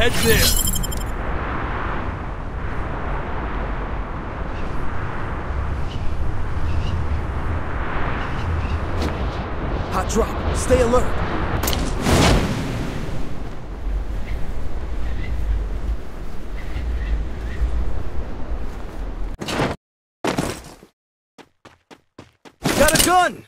Head there. Hot drop. Stay alert. Got a gun!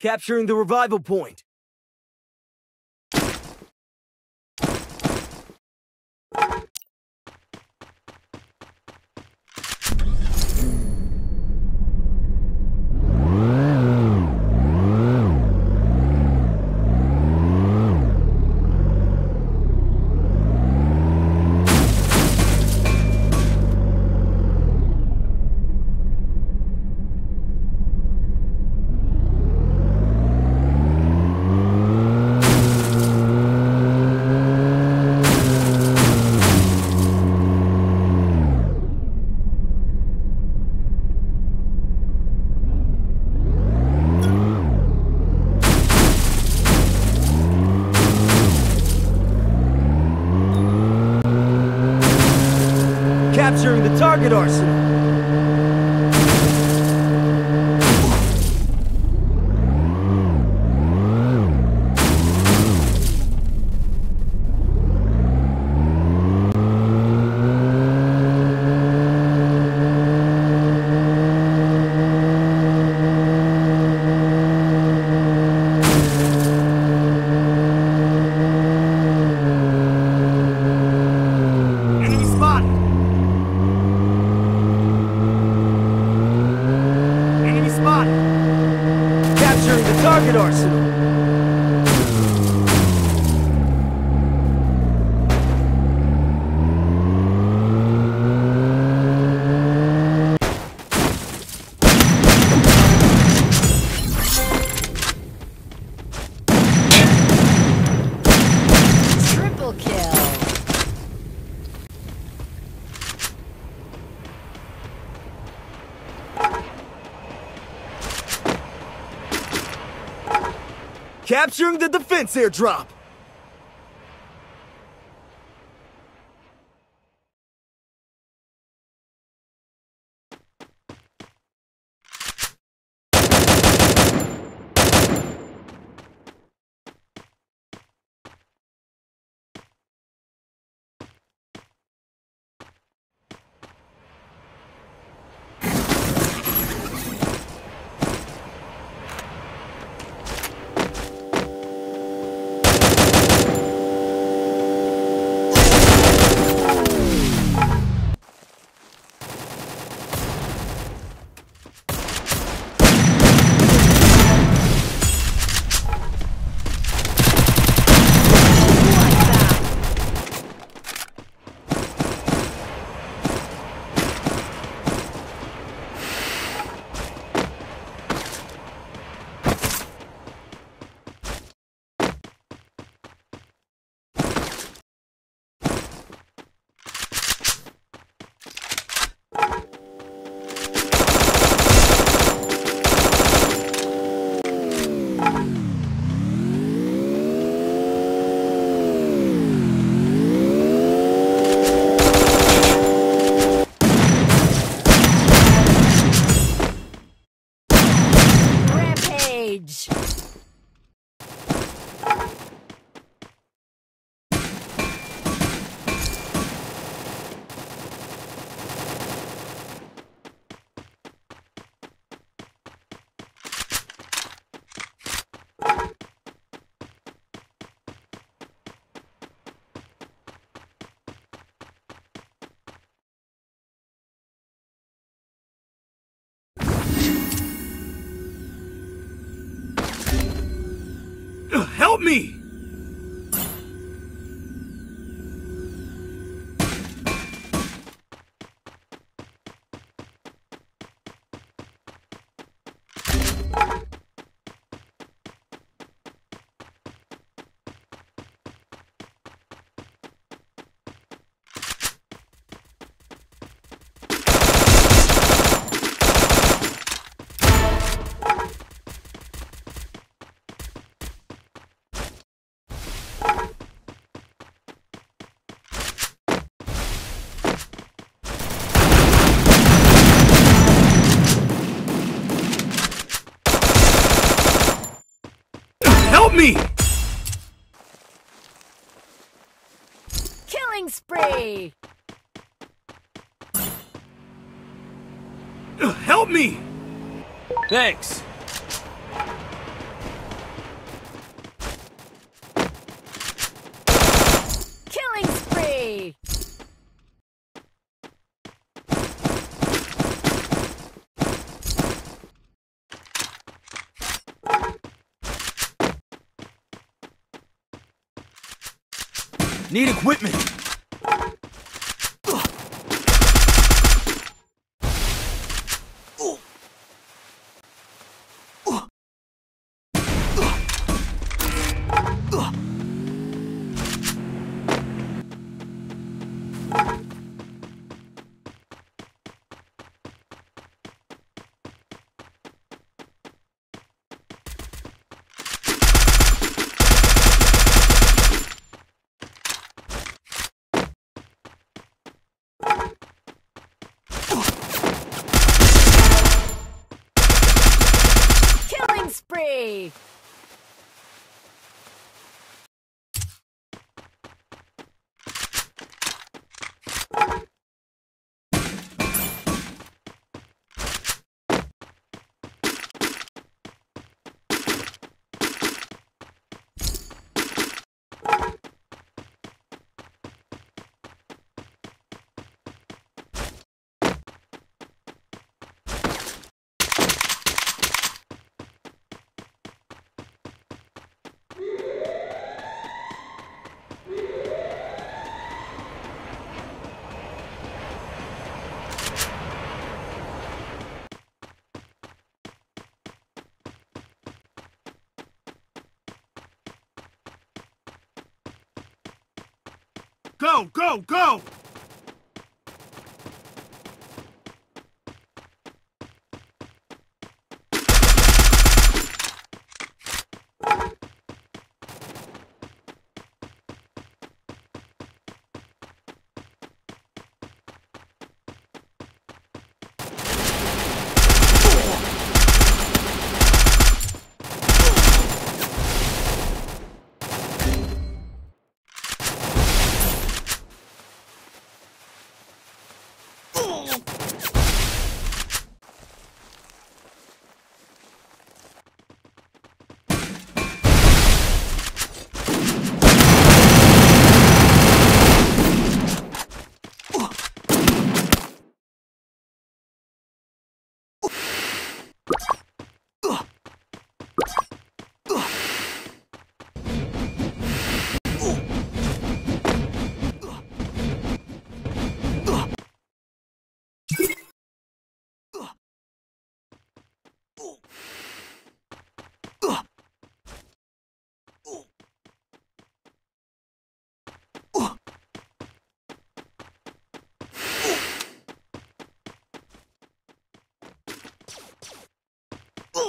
Capturing the revival point. capturing the target arsenal. defense airdrop! me. Help me! Killing spree! Help me! Thanks. Need equipment! Three. Go, go, go!